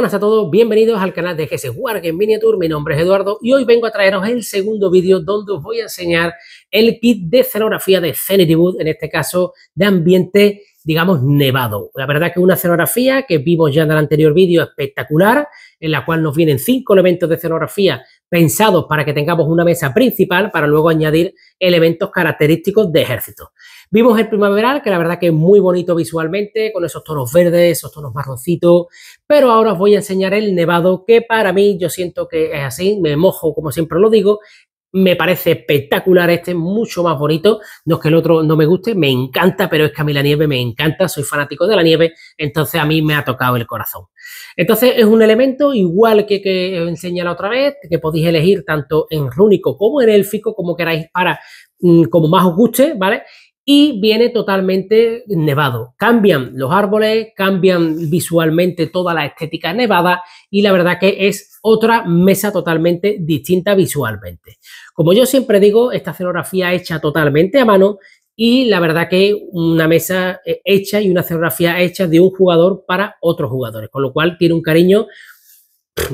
Hola a todos, bienvenidos al canal de GS en Miniature, mi nombre es Eduardo y hoy vengo a traeros el segundo vídeo donde os voy a enseñar el kit de escenografía de Zenity en este caso de ambiente, digamos, nevado. La verdad que una escenografía que vimos ya en el anterior vídeo espectacular, en la cual nos vienen cinco elementos de escenografía pensados para que tengamos una mesa principal para luego añadir elementos característicos de ejército. Vimos el primaveral, que la verdad que es muy bonito visualmente, con esos tonos verdes, esos tonos marroncitos, pero ahora os voy a enseñar el nevado, que para mí yo siento que es así, me mojo como siempre lo digo, me parece espectacular este, mucho más bonito. No es que el otro no me guste, me encanta, pero es que a mí la nieve me encanta, soy fanático de la nieve, entonces a mí me ha tocado el corazón. Entonces es un elemento igual que, que os enseñé la otra vez, que podéis elegir tanto en rúnico como en élfico, como queráis para mm, como más os guste, ¿vale? y viene totalmente nevado. Cambian los árboles, cambian visualmente toda la estética nevada y la verdad que es otra mesa totalmente distinta visualmente. Como yo siempre digo, esta escenografía hecha totalmente a mano y la verdad que una mesa eh, hecha y una escenografía hecha de un jugador para otros jugadores, con lo cual tiene un cariño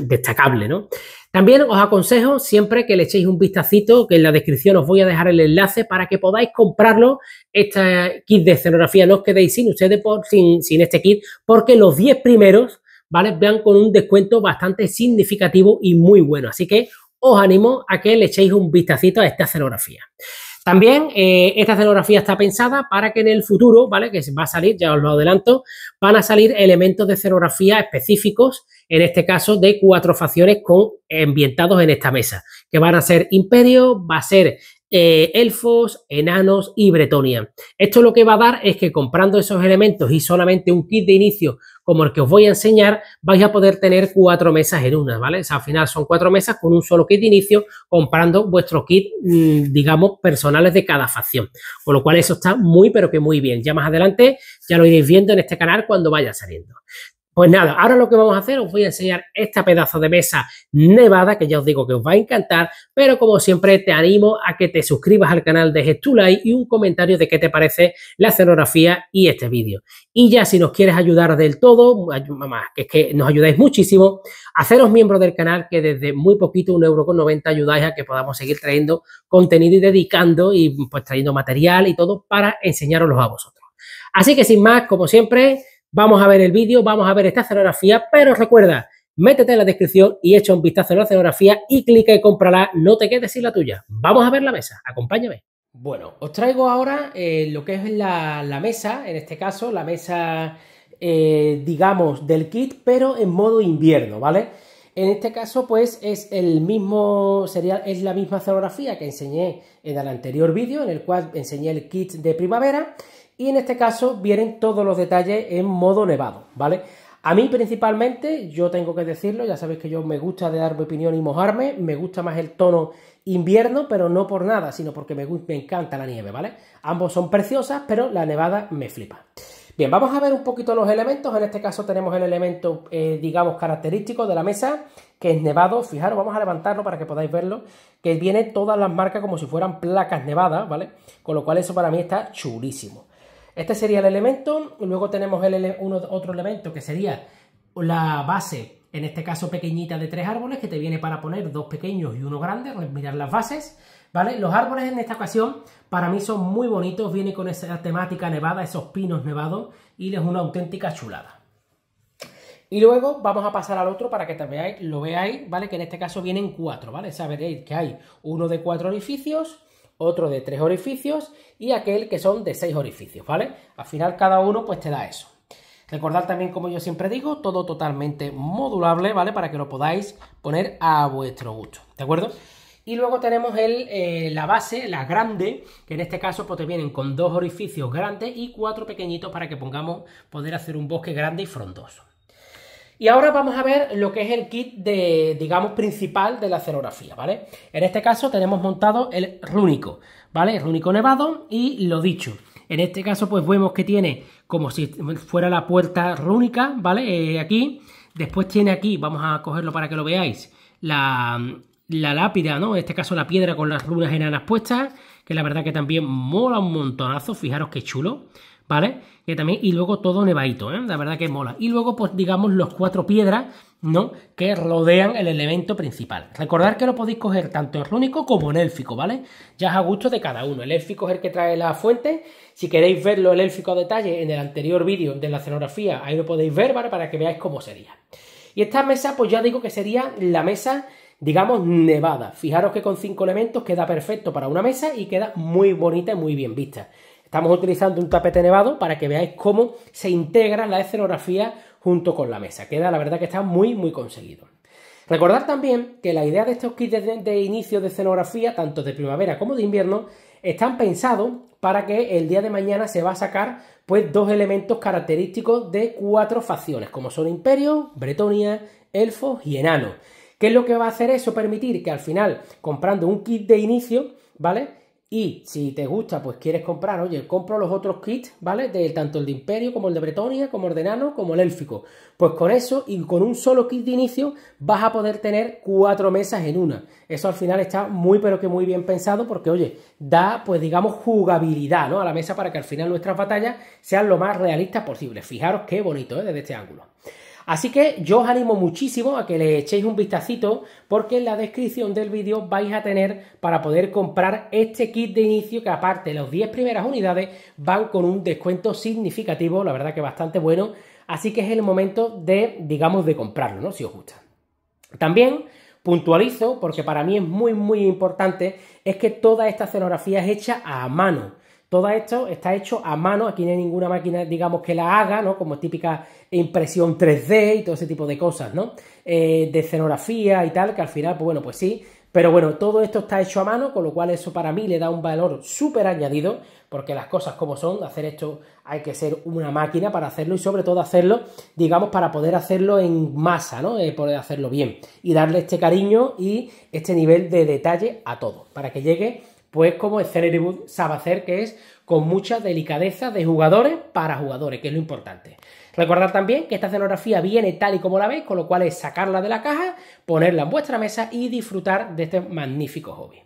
destacable, ¿no? También os aconsejo siempre que le echéis un vistacito, que en la descripción os voy a dejar el enlace para que podáis comprarlo, este kit de escenografía. No os quedéis sin ustedes por, sin, este kit, porque los 10 primeros, ¿vale? Vean con un descuento bastante significativo y muy bueno. Así que os animo a que le echéis un vistacito a esta escenografía. También eh, esta escenografía está pensada para que en el futuro, ¿vale? Que va a salir, ya os lo adelanto, van a salir elementos de escenografía específicos, en este caso de cuatro facciones con, ambientados en esta mesa, que van a ser Imperio, va a ser eh, elfos, enanos y Bretonia. Esto lo que va a dar es que comprando esos elementos y solamente un kit de inicio como el que os voy a enseñar, vais a poder tener cuatro mesas en una, ¿vale? al final son cuatro mesas con un solo kit de inicio comprando vuestro kit, mm, digamos, personales de cada facción. Con lo cual eso está muy, pero que muy bien. Ya más adelante ya lo iréis viendo en este canal cuando vaya saliendo. Pues nada, ahora lo que vamos a hacer, os voy a enseñar esta pedazo de mesa nevada que ya os digo que os va a encantar, pero como siempre te animo a que te suscribas al canal, dejes tu like y un comentario de qué te parece la escenografía y este vídeo. Y ya si nos quieres ayudar del todo, mamá, que es que nos ayudáis muchísimo, haceros miembros del canal que desde muy poquito, un euro con 90, ayudáis a que podamos seguir trayendo contenido y dedicando y pues trayendo material y todo para enseñároslo a vosotros. Así que sin más, como siempre Vamos a ver el vídeo, vamos a ver esta escenografía, pero recuerda, métete en la descripción y echa un vistazo a la escenografía y clica y cómprala, no te quedes sin la tuya. Vamos a ver la mesa, acompáñame. Bueno, os traigo ahora eh, lo que es la, mesa, en este caso, la mesa, eh, digamos, del kit, pero en modo invierno, ¿vale? En este caso, pues es el mismo, sería, es la misma escenografía que enseñé en el anterior vídeo, en el cual enseñé el kit de primavera y en este caso vienen todos los detalles en modo nevado, ¿vale? A mí principalmente, yo tengo que decirlo, ya sabéis que yo me gusta de dar mi opinión y mojarme, me gusta más el tono invierno, pero no por nada, sino porque me, encanta la nieve, ¿vale? Ambos son preciosas, pero la nevada me flipa. Bien, vamos a ver un poquito los elementos. En este caso tenemos el elemento, eh, digamos, característico de la mesa, que es nevado. Fijaros, vamos a levantarlo para que podáis verlo, que vienen todas las marcas como si fueran placas nevadas, ¿vale? Con lo cual eso para mí está chulísimo. Este sería el elemento. Luego tenemos el otro elemento que sería la base, en este caso pequeñita de tres árboles, que te viene para poner dos pequeños y uno grande, mirar las bases. ¿Vale? Los árboles en esta ocasión para mí son muy bonitos, viene con esa temática nevada, esos pinos nevados y es una auténtica chulada. Y luego vamos a pasar al otro para que te veáis, lo veáis, ¿vale? Que en este caso vienen cuatro, ¿vale? Saberéis que hay uno de cuatro orificios, otro de tres orificios y aquel que son de seis orificios, ¿vale? Al final cada uno pues te da eso. Recordad también, como yo siempre digo, todo totalmente modulable, ¿vale? Para que lo podáis poner a vuestro gusto, ¿de acuerdo? Y luego tenemos el, eh, la base, la grande, que en este caso pues, te vienen con dos orificios grandes y cuatro pequeñitos para que pongamos poder hacer un bosque grande y frondoso. Y ahora vamos a ver lo que es el kit de, digamos, principal de la escenografía, ¿vale? En este caso tenemos montado el rúnico, ¿vale? El rúnico nevado y lo dicho. En este caso, pues vemos que tiene como si fuera la puerta rúnica, ¿vale? Eh, aquí. Después tiene aquí, vamos a cogerlo para que lo veáis, la, la lápida, ¿no? En este caso la piedra con las runas enanas puestas, que la verdad que también mola un montonazo, fijaros qué chulo. ¿vale? también, y luego todo nevadito, ¿eh? La verdad que mola. Y luego, pues digamos, los cuatro piedras, ¿no? Que rodean el elemento principal. Recordad que lo podéis coger tanto en rúnico como en élfico, ¿vale? Ya es a gusto de cada uno. El élfico es el que trae la fuente. Si queréis verlo el élfico a detalle en el anterior vídeo de la escenografía, ahí lo podéis ver, ¿vale? Para que veáis cómo sería. Y esta mesa, pues ya digo que sería la mesa digamos, nevada. Fijaros que con cinco elementos queda perfecto para una mesa y queda muy bonita y muy bien vista. Estamos utilizando un tapete nevado para que veáis cómo se integra la escenografía junto con la mesa. Queda, la verdad, que está muy, muy conseguido. Recordar también que la idea de estos kits de, inicio de escenografía, tanto de primavera como de invierno, están pensados para que el día de mañana se va a sacar pues dos elementos característicos de cuatro facciones, como son Imperio, Bretonia, Elfos y Enano. ¿Qué es lo que va a hacer eso? Permitir que al final, comprando un kit de inicio, ¿vale? Y si te gusta, pues quieres comprar, oye, compro los otros kits, ¿vale? tanto el de Imperio como el de Bretonia, como el de Nano, como el élfico. Pues con eso y con un solo kit de inicio vas a poder tener cuatro mesas en una. Eso al final está muy pero que muy bien pensado porque, oye, da, pues digamos, jugabilidad, ¿no? A la mesa para que al final nuestras batallas sean lo más realistas posible. Fijaros qué bonito, ¿eh? Desde este ángulo. Así que yo os animo muchísimo a que le echéis un vistacito porque en la descripción del vídeo vais a tener para poder comprar este kit de inicio que aparte las 10 primeras unidades van con un descuento significativo, la verdad que bastante bueno, así que es el momento de, digamos, de comprarlo, ¿no? Si os gusta. También puntualizo, porque para mí es muy, muy importante, es que toda esta escenografía es hecha a mano. Todo esto está hecho a mano, aquí no hay ninguna máquina, digamos, que la haga, ¿no? Como típica impresión 3D y todo ese tipo de cosas, ¿no? Eh, de escenografía y tal, que al final, pues bueno, pues sí. Pero bueno, todo esto está hecho a mano, con lo cual eso para mí le da un valor súper añadido, porque las cosas como son, hacer esto hay que ser una máquina para hacerlo y sobre todo hacerlo, digamos, para poder hacerlo en masa, ¿no? Eh, poder hacerlo bien y darle este cariño y este nivel de detalle a todo, para que llegue pues como Celerywood sabe hacer, que es con mucha delicadeza de jugadores para jugadores, que es lo importante. Recordad también que esta escenografía viene tal y como la veis, con lo cual es sacarla de la caja, ponerla en vuestra mesa y disfrutar de este magnífico hobby.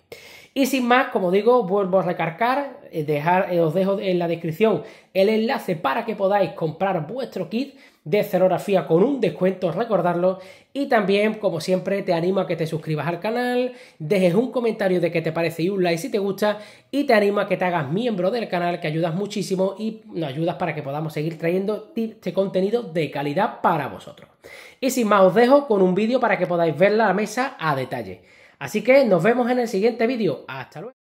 Y sin más, como digo, vuelvo a recargar, eh, eh, os dejo en la descripción el enlace para que podáis comprar vuestro kit de cerografía con un descuento, recordarlo. Y también, como siempre, te animo a que te suscribas al canal, dejes un comentario de qué te parece y un like si te gusta. Y te animo a que te hagas miembro del canal, que ayudas muchísimo y nos ayudas para que podamos seguir trayendo este contenido de calidad para vosotros. Y sin más, os dejo con un vídeo para que podáis ver la mesa a detalle. Así que nos vemos en el siguiente vídeo. Hasta luego.